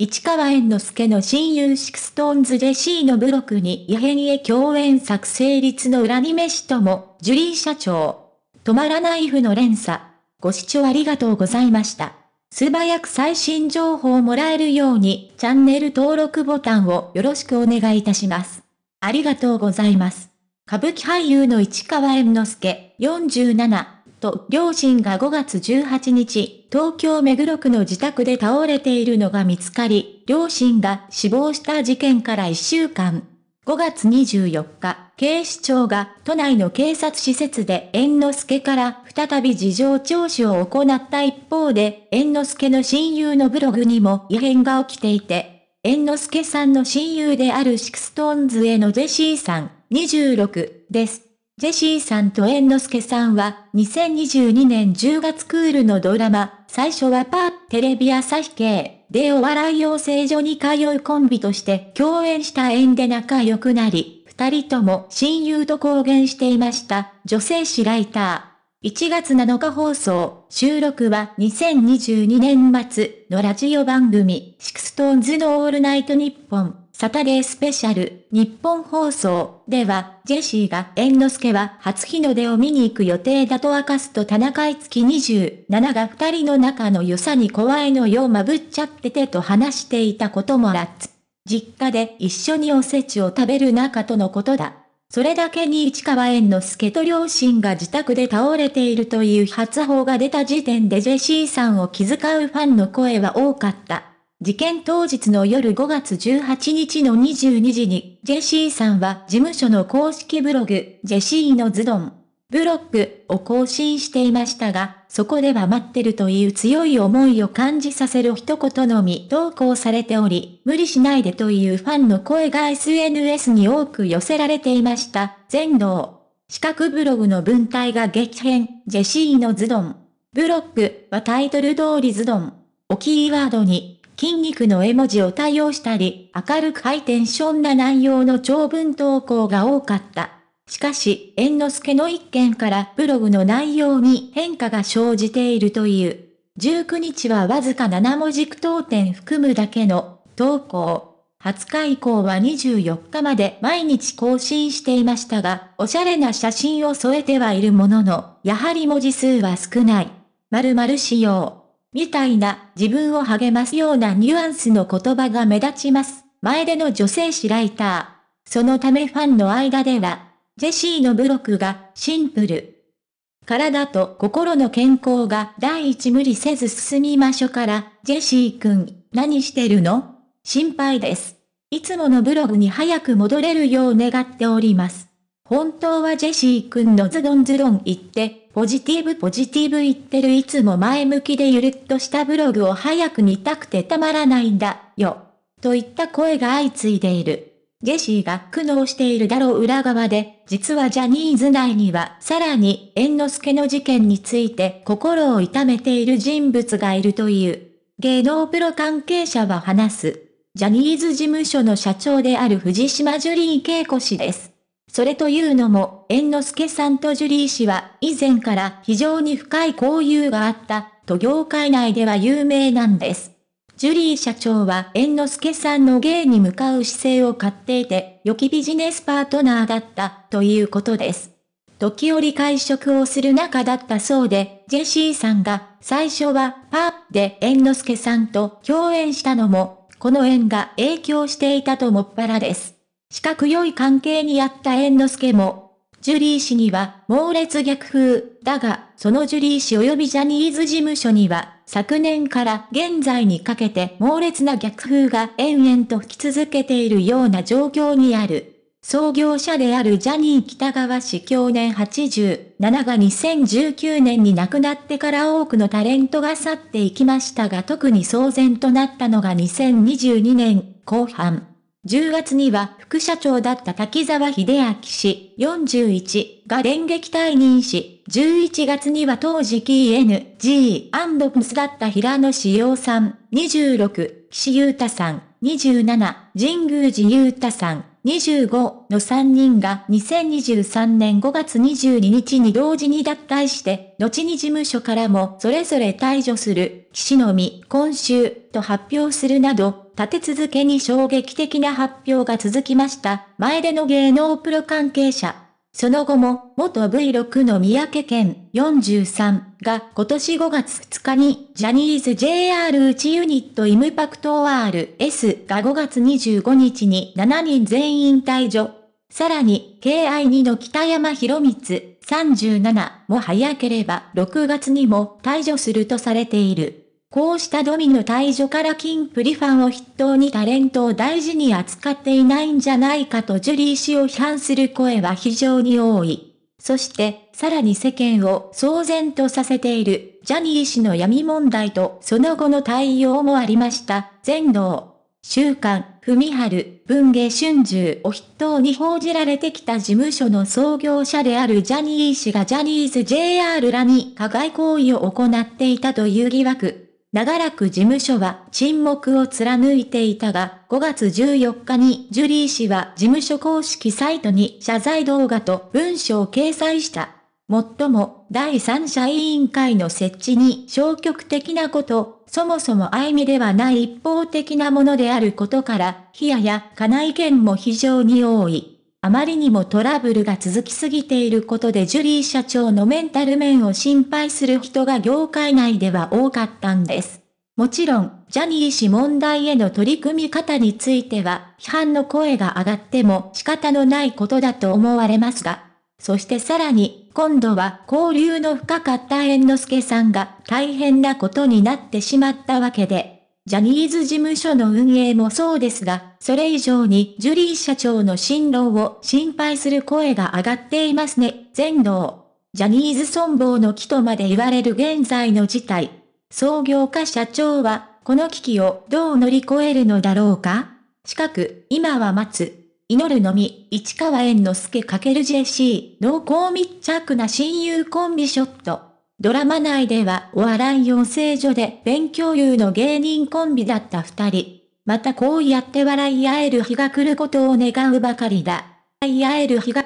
市川猿之助の親友シクストーンズレシーのブログに異変へ共演作成率の裏に飯とも、ジュリー社長。止まらない負の連鎖。ご視聴ありがとうございました。素早く最新情報をもらえるように、チャンネル登録ボタンをよろしくお願いいたします。ありがとうございます。歌舞伎俳優の市川猿之助、47。と両親が5月18日、東京目黒区の自宅で倒れているのが見つかり、両親が死亡した事件から1週間。5月24日、警視庁が都内の警察施設で猿之助から再び事情聴取を行った一方で、猿之助の親友のブログにも異変が起きていて、猿之助さんの親友であるシクストーンズへのジェシーさん、26です。ジェシーさんと猿之助さんは、2022年10月クールのドラマ、最初はパー、テレビ朝日系、でお笑い養成所に通うコンビとして共演した縁で仲良くなり、二人とも親友と公言していました、女性誌ライター。1月7日放送、収録は2022年末のラジオ番組、シクストーンズのオールナイトニッポン。サタデースペシャル日本放送では、ジェシーが猿之助は初日の出を見に行く予定だと明かすと田中いつき27が二人の仲の良さに怖いのよまぶっちゃっててと話していたこともあっつ。実家で一緒におせちを食べる仲とのことだ。それだけに市川猿之助と両親が自宅で倒れているという発報が出た時点でジェシーさんを気遣うファンの声は多かった。事件当日の夜5月18日の22時に、ジェシーさんは事務所の公式ブログ、ジェシーのズドン、ブロックを更新していましたが、そこでは待ってるという強い思いを感じさせる一言のみ投稿されており、無理しないでというファンの声が SNS に多く寄せられていました。全道。四角ブログの文体が激変、ジェシーのズドン。ブロックはタイトル通りズドン。おキーワードに筋肉の絵文字を対応したり、明るくハイテンションな内容の長文投稿が多かった。しかし、猿之助の一件からブログの内容に変化が生じているという。19日はわずか7文字句読点含むだけの投稿。20日以降は24日まで毎日更新していましたが、おしゃれな写真を添えてはいるものの、やはり文字数は少ない。〇〇仕様。みたいな自分を励ますようなニュアンスの言葉が目立ちます。前での女性誌ライター。そのためファンの間では、ジェシーのブログがシンプル。体と心の健康が第一無理せず進みましょから、ジェシーくん、何してるの心配です。いつものブログに早く戻れるよう願っております。本当はジェシー君のズドンズドン言って、ポジティブポジティブ言ってるいつも前向きでゆるっとしたブログを早く見たくてたまらないんだ、よ。といった声が相次いでいる。ジェシーが苦悩しているだろう裏側で、実はジャニーズ内には、さらに、猿之助の事件について心を痛めている人物がいるという。芸能プロ関係者は話す。ジャニーズ事務所の社長である藤島ジュリー恵子氏です。それというのも、猿之助さんとジュリー氏は以前から非常に深い交友があった、と業界内では有名なんです。ジュリー社長は猿之助さんの芸に向かう姿勢を買っていて、良きビジネスパートナーだった、ということです。時折会食をする仲だったそうで、ジェシーさんが最初はパーで猿之助さんと共演したのも、この縁が影響していたともっぱらです。近く良い関係にあった猿之助も、ジュリー氏には猛烈逆風、だが、そのジュリー氏及びジャニーズ事務所には、昨年から現在にかけて猛烈な逆風が延々と吹き続けているような状況にある。創業者であるジャニー北川氏去年87が2019年に亡くなってから多くのタレントが去っていきましたが特に騒然となったのが2022年後半。10月には副社長だった滝沢秀明氏41が電撃退任し、11月には当時 KNG& プスだった平野志陽さん26、岸優太さん27、神宮寺優太さん25の3人が2023年5月22日に同時に脱退して、後に事務所からもそれぞれ退場する、岸のみ今週と発表するなど、立て続けに衝撃的な発表が続きました、前での芸能プロ関係者。その後も、元 V6 の三宅健43、が今年5月2日にジャニーズ JR 内ユニットイムパクト RS が5月25日に7人全員退場。さらに、KI2 の北山博光37も早ければ6月にも退場するとされている。こうしたドミノ退場から金プリファンを筆頭にタレントを大事に扱っていないんじゃないかとジュリー氏を批判する声は非常に多い。そして、さらに世間を騒然とさせている、ジャニー氏の闇問題とその後の対応もありました。全能、週刊、文春、文芸春秋を筆頭に報じられてきた事務所の創業者であるジャニー氏がジャニーズ JR らに加害行為を行っていたという疑惑。長らく事務所は沈黙を貫いていたが、5月14日にジュリー氏は事務所公式サイトに謝罪動画と文書を掲載した。もっとも、第三者委員会の設置に消極的なこと、そもそも愛みではない一方的なものであることから、ヒややかな意見も非常に多い。あまりにもトラブルが続きすぎていることでジュリー社長のメンタル面を心配する人が業界内では多かったんです。もちろん、ジャニー氏問題への取り組み方については、批判の声が上がっても仕方のないことだと思われますが、そしてさらに、今度は交流の深かった猿之助さんが大変なことになってしまったわけで、ジャニーズ事務所の運営もそうですが、それ以上にジュリー社長の進路を心配する声が上がっていますね。全能。ジャニーズ存亡の木とまで言われる現在の事態。創業家社長は、この危機をどう乗り越えるのだろうか近く、今は待つ。祈るのみ、市川猿之助 ×JC、濃厚密着な親友コンビショット。ドラマ内ではお笑い養成所で勉強優の芸人コンビだった二人。またこうやって笑い合える日が来ることを願うばかりだ。笑い合える日が。